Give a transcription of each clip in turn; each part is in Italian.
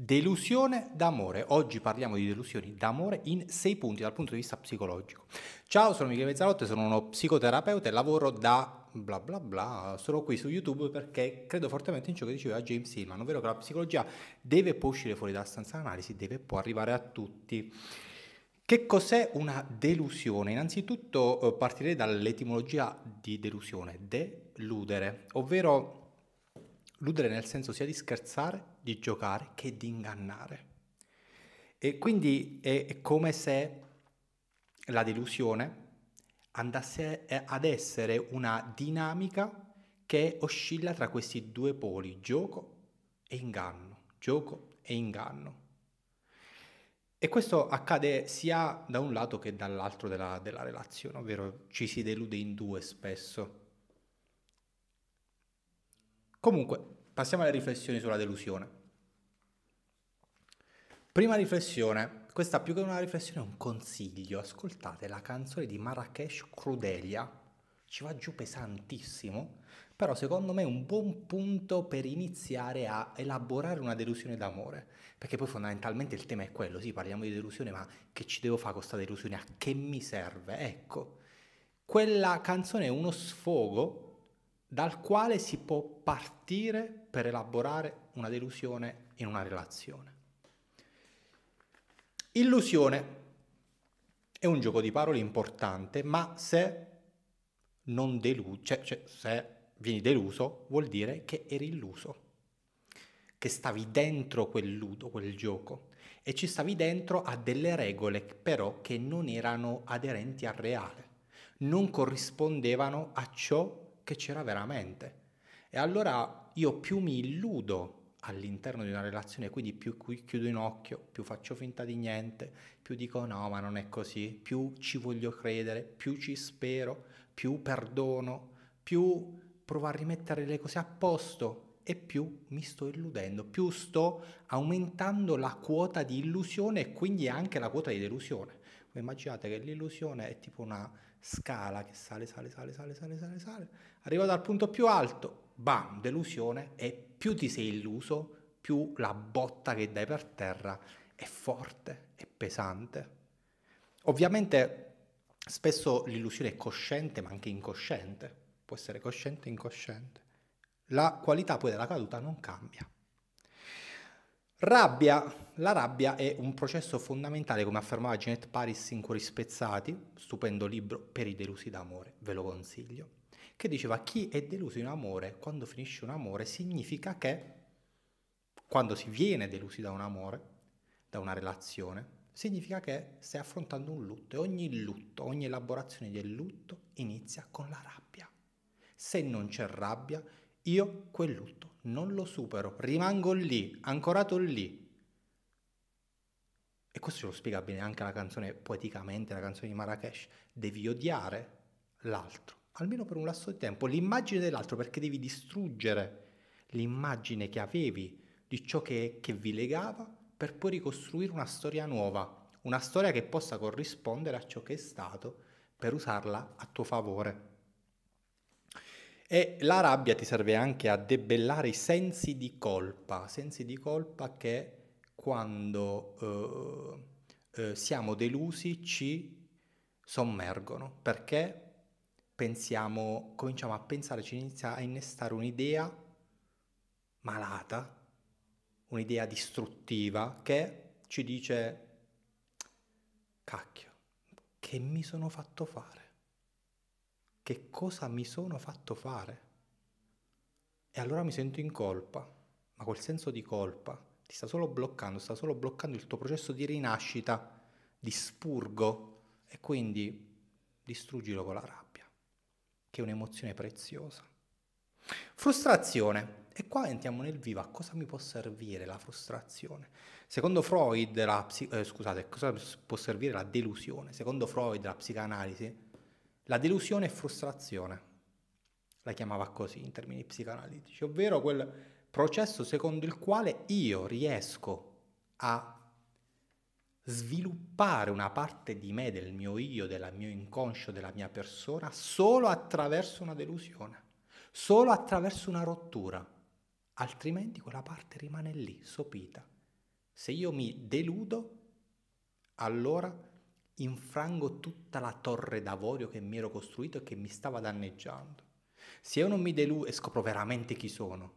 Delusione d'amore. Oggi parliamo di delusioni d'amore in sei punti dal punto di vista psicologico. Ciao, sono Michele Mezzalotte, sono uno psicoterapeuta e lavoro da bla bla bla. Sono qui su YouTube perché credo fortemente in ciò che diceva James Hillman, ovvero che la psicologia deve può uscire fuori dalla stanza analisi, deve può arrivare a tutti. Che cos'è una delusione? Innanzitutto eh, partirei dall'etimologia di delusione, deludere, ovvero ludere nel senso sia di scherzare di giocare che di ingannare. E quindi è, come se la delusione andasse eh, ad essere una dinamica che oscilla tra questi due poli, gioco e inganno, gioco e inganno. E questo accade sia da un lato che dall'altro della, della relazione, ovvero ci si delude in due spesso. Comunque, passiamo alle riflessioni sulla delusione. Prima riflessione, questa più che una riflessione è un consiglio, ascoltate la canzone di Marrakesh Crudelia, ci va giù pesantissimo, però secondo me è un buon punto per iniziare a elaborare una delusione d'amore, perché poi fondamentalmente il tema è quello, sì parliamo di delusione, ma che ci devo fare con questa delusione, a che mi serve? Ecco, quella canzone è uno sfogo dal quale si può partire per elaborare una delusione in una relazione. Illusione è un gioco di parole importante, ma se non deluso, cioè, cioè se vieni deluso vuol dire che eri illuso, che stavi dentro quel ludo, quel gioco e ci stavi dentro a delle regole però che non erano aderenti al reale, non corrispondevano a ciò che c'era veramente. E allora io più mi illudo all'interno di una relazione, quindi più chiudo in occhio, più faccio finta di niente, più dico no, ma non è così, più ci voglio credere, più ci spero, più perdono, più provo a rimettere le cose a posto e più mi sto illudendo, più sto aumentando la quota di illusione e quindi anche la quota di delusione. Voi immaginate che l'illusione è tipo una scala che sale, sale, sale, sale, sale, sale, sale, arriva dal punto più alto, bam, delusione e più ti sei illuso, più la botta che dai per terra è forte, è pesante. Ovviamente spesso l'illusione è cosciente ma anche incosciente, può essere cosciente e incosciente. La qualità poi della caduta non cambia. Rabbia. La rabbia è un processo fondamentale, come affermava Jeanette Paris in Cuori Spezzati, stupendo libro per i delusi d'amore, ve lo consiglio che diceva chi è deluso in amore quando finisce un amore significa che quando si viene delusi da un amore, da una relazione, significa che stai affrontando un lutto e ogni lutto, ogni elaborazione del lutto inizia con la rabbia. Se non c'è rabbia, io quel lutto non lo supero, rimango lì, ancorato lì. E questo ce lo spiega bene anche la canzone poeticamente, la canzone di Marrakesh. Devi odiare l'altro almeno per un lasso di tempo, l'immagine dell'altro perché devi distruggere l'immagine che avevi di ciò che, che vi legava per poi ricostruire una storia nuova, una storia che possa corrispondere a ciò che è stato per usarla a tuo favore. E la rabbia ti serve anche a debellare i sensi di colpa, sensi di colpa che quando eh, eh, siamo delusi ci sommergono perché pensiamo, cominciamo a pensare, ci inizia a innestare un'idea malata, un'idea distruttiva che ci dice cacchio, che mi sono fatto fare? Che cosa mi sono fatto fare? E allora mi sento in colpa, ma quel senso di colpa ti sta solo bloccando, sta solo bloccando il tuo processo di rinascita, di spurgo e quindi distruggilo con la rabbia che è un'emozione preziosa. Frustrazione. E qua entriamo nel vivo, a cosa mi può servire la frustrazione? Secondo Freud, la psi- eh, scusate, a cosa può servire la delusione? Secondo Freud, la psicanalisi, la delusione è frustrazione, la chiamava così in termini psicanalitici, ovvero quel processo secondo il quale io riesco a sviluppare una parte di me, del mio io, del mio inconscio, della mia persona, solo attraverso una delusione, solo attraverso una rottura, altrimenti quella parte rimane lì, sopita. Se io mi deludo, allora infrango tutta la torre d'avorio che mi ero costruito e che mi stava danneggiando. Se io non mi deludo e scopro veramente chi sono,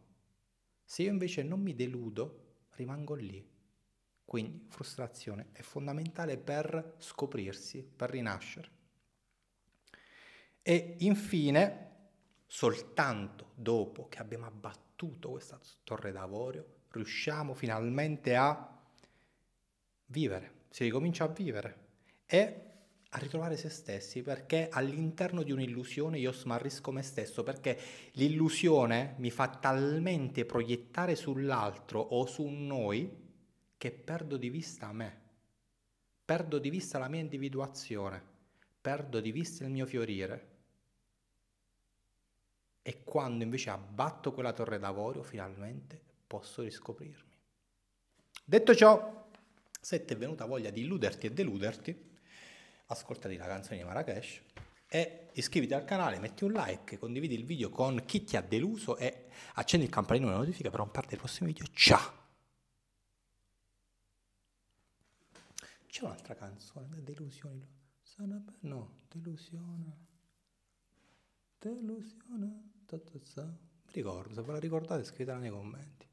se io invece non mi deludo, rimango lì quindi frustrazione è fondamentale per scoprirsi, per rinascere. E infine, soltanto dopo che abbiamo abbattuto questa torre d'avorio, riusciamo finalmente a vivere, si ricomincia a vivere e a ritrovare se stessi perché all'interno di un'illusione io smarrisco me stesso perché l'illusione mi fa talmente proiettare sull'altro o su noi che perdo di vista me, perdo di vista la mia individuazione, perdo di vista il mio fiorire. E quando invece abbatto quella torre d'avorio, finalmente posso riscoprirmi. Detto ciò, se ti è venuta voglia di illuderti e deluderti, ascoltati la canzone di Marrakesh e iscriviti al canale, metti un like, condividi il video con chi ti ha deluso e accendi il campanello delle notifiche per non perdere i prossimi video. Ciao! C'è un'altra canzone, Delusioni. Sana no, delusione delusione ricordo, se ve la ricordate scrivetela nei commenti.